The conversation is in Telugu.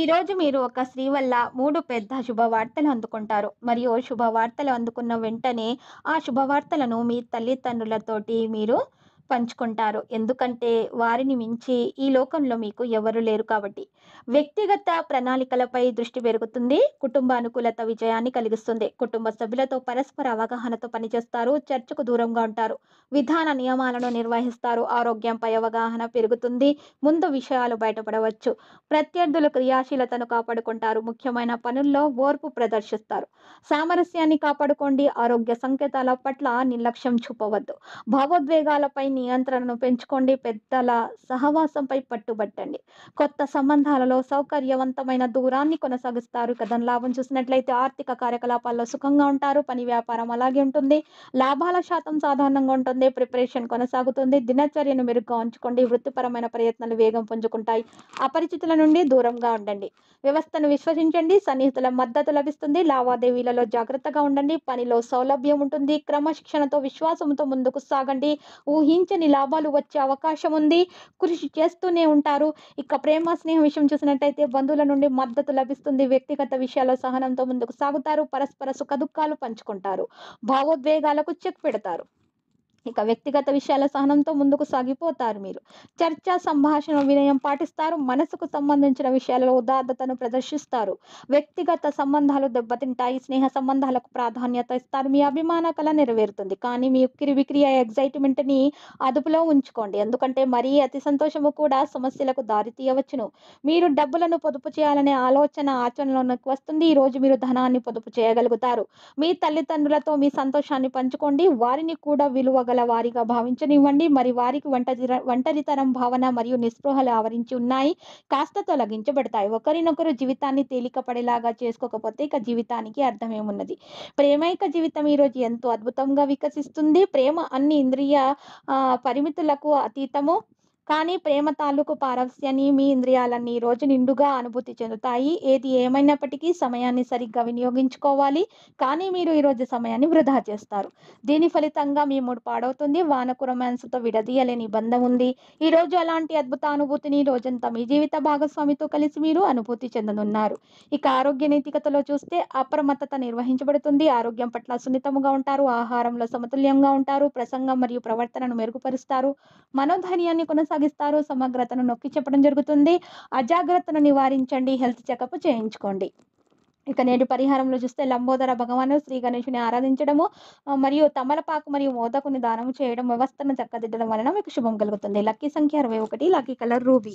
ఈరోజు మీరు ఒక స్త్రీ వల్ల మూడు పెద్ద శుభవార్తలు అందుకుంటారు మరియు శుభవార్తలు అందుకున్న వెంటనే ఆ శుభవార్తలను మీ తల్లిదండ్రులతోటి మీరు పంచుకుంటారు ఎందుకంటే వారిని మించి ఈ లోకంలో మీకు ఎవరు లేరు కాబట్టి వ్యక్తిగత ప్రణాళికలపై దృష్టి పెరుగుతుంది కుటుంబానుకూలత అనుకూలత విజయాన్ని కలిగిస్తుంది కుటుంబ సభ్యులతో పరస్పర అవగాహనతో పనిచేస్తారు చర్చకు దూరంగా ఉంటారు విధాన నియమాలను నిర్వహిస్తారు ఆరోగ్యంపై అవగాహన పెరుగుతుంది ముందు విషయాలు బయటపడవచ్చు ప్రత్యర్థుల క్రియాశీలతను కాపాడుకుంటారు ముఖ్యమైన పనుల్లో ఓర్పు ప్రదర్శిస్తారు సామరస్యాన్ని కాపాడుకోండి ఆరోగ్య సంకేతాల పట్ల నిర్లక్ష్యం చూపవద్దు భావోద్వేగాలపై నియంత్రణను పెంచుకోండి పెద్దల సహవాసంపై పట్టుబట్టండి కొత్త సంబంధాలలో సౌకర్యవంతమైన దూరాన్ని కొనసాగిస్తారు కథన లాభం చూసినట్లయితే ఆర్థిక కార్యకలాపాల్లో సుఖంగా ఉంటారు పని వ్యాపారం అలాగే ఉంటుంది లాభాల శాతం సాధారణంగా ఉంటుంది ప్రిపరేషన్ కొనసాగుతుంది దినచర్యను మెరుగ్గా ఉంచుకోండి వృత్తిపరమైన ప్రయత్నాలు వేగం పుంజుకుంటాయి అపరిచితుల నుండి దూరంగా ఉండండి వ్యవస్థను విశ్వసించండి సన్నిహితుల మద్దతు లభిస్తుంది లావాదేవీలలో జాగ్రత్తగా ఉండండి పనిలో సౌలభ్యం ఉంటుంది క్రమశిక్షణతో విశ్వాసంతో ముందుకు సాగండి ఊహించ ఊహించని లాభాలు వచ్చే అవకాశం ఉంది కృషి చేస్తూనే ఉంటారు ఇక ప్రేమ స్నేహం విషయం చూసినట్టయితే బంధువుల నుండి మద్దతు లభిస్తుంది వ్యక్తిగత విషయాల్లో సహనంతో ముందుకు సాగుతారు పరస్పర దుఃఖాలు పంచుకుంటారు భావోద్వేగాలకు చెక్ పెడతారు ఇక వ్యక్తిగత విషయాల సహనంతో ముందుకు సాగిపోతారు మీరు చర్చ సంభాషణ వినయం పాటిస్తారు మనసుకు సంబంధించిన విషయాలలో ఉదార్థతను ప్రదర్శిస్తారు వ్యక్తిగత సంబంధాలు దెబ్బతింటాయి స్నేహ సంబంధాలకు ప్రాధాన్యత ఇస్తారు మీ అభిమాన కళ నెరవేరుతుంది కానీ మీ ఉక్కిరి విక్రియ ఎగ్జైట్మెంట్ని అదుపులో ఉంచుకోండి ఎందుకంటే మరీ అతి సంతోషము కూడా సమస్యలకు దారి తీయవచ్చును మీరు డబ్బులను పొదుపు చేయాలనే ఆలోచన ఆచరణలోకి వస్తుంది ఈ రోజు మీరు ధనాన్ని పొదుపు చేయగలుగుతారు మీ తల్లిదండ్రులతో మీ సంతోషాన్ని పంచుకోండి వారిని కూడా విలువగా గల వారిగా భావించనివ్వండి మరి వారికి వంట వంటరితరం భావన మరియు నిస్పృహలు ఆవరించి ఉన్నాయి కాస్త తొలగించబడతాయి ఒకరినొకరు జీవితాన్ని తేలికపడేలాగా చేసుకోకపోతే ఇక జీవితానికి అర్థమేమున్నది ప్రేమైక జీవితం ఈరోజు ఎంతో అద్భుతంగా వికసిస్తుంది ప్రేమ అన్ని ఇంద్రియ పరిమితులకు అతీతము కానీ ప్రేమ తాలూకు పారవస్యాన్ని మీ ఇంద్రియాలన్నీ రోజు నిండుగా అనుభూతి చెందుతాయి ఏది ఏమైనప్పటికీ సమయాన్ని సరిగ్గా వినియోగించుకోవాలి కానీ మీరు ఈరోజు సమయాన్ని వృధా చేస్తారు దీని ఫలితంగా మీ మూడు పాడవుతుంది వానకు రొమాన్స్తో విడదీయలేని బంధం ఉంది ఈరోజు అలాంటి అద్భుత అనుభూతిని రోజంతా మీ జీవిత భాగస్వామితో కలిసి మీరు అనుభూతి చెందనున్నారు ఇక ఆరోగ్య నైతికతలో చూస్తే అప్రమత్తత నిర్వహించబడుతుంది ఆరోగ్యం పట్ల సున్నితముగా ఉంటారు ఆహారంలో సమతుల్యంగా ఉంటారు ప్రసంగం మరియు ప్రవర్తనను మెరుగుపరుస్తారు మనోధైర్యాన్ని కొనసాగ కొనసాగిస్తారు సమగ్రతను నొక్కి చెప్పడం జరుగుతుంది అజాగ్రత్తను నివారించండి హెల్త్ చెకప్ చేయించుకోండి ఇక నేటి పరిహారంలో చూస్తే లంబోదర భగవాను శ్రీ గణేషుని ఆరాధించడము మరియు తమలపాకు మరియు మోదకుని దానం చేయడం వ్యవస్థను చక్కదిద్దడం వలన మీకు శుభం కలుగుతుంది లక్కీ సంఖ్య అరవై ఒకటి లక్కీ కలర్ రూబీ